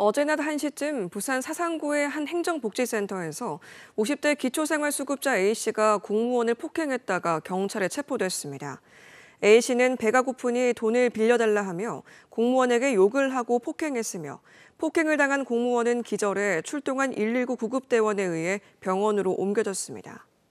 어제 낮 1시쯤 부산 사상구의 한 행정복지센터에서 50대 기초생활수급자 A씨가 공무원을 폭행했다가 경찰에 체포됐습니다. A씨는 배가 고프니 돈을 빌려달라 하며 공무원에게 욕을 하고 폭행했으며 폭행을 당한 공무원은 기절해 출동한 119 구급대원에 의해 병원으로 옮겨졌습니다.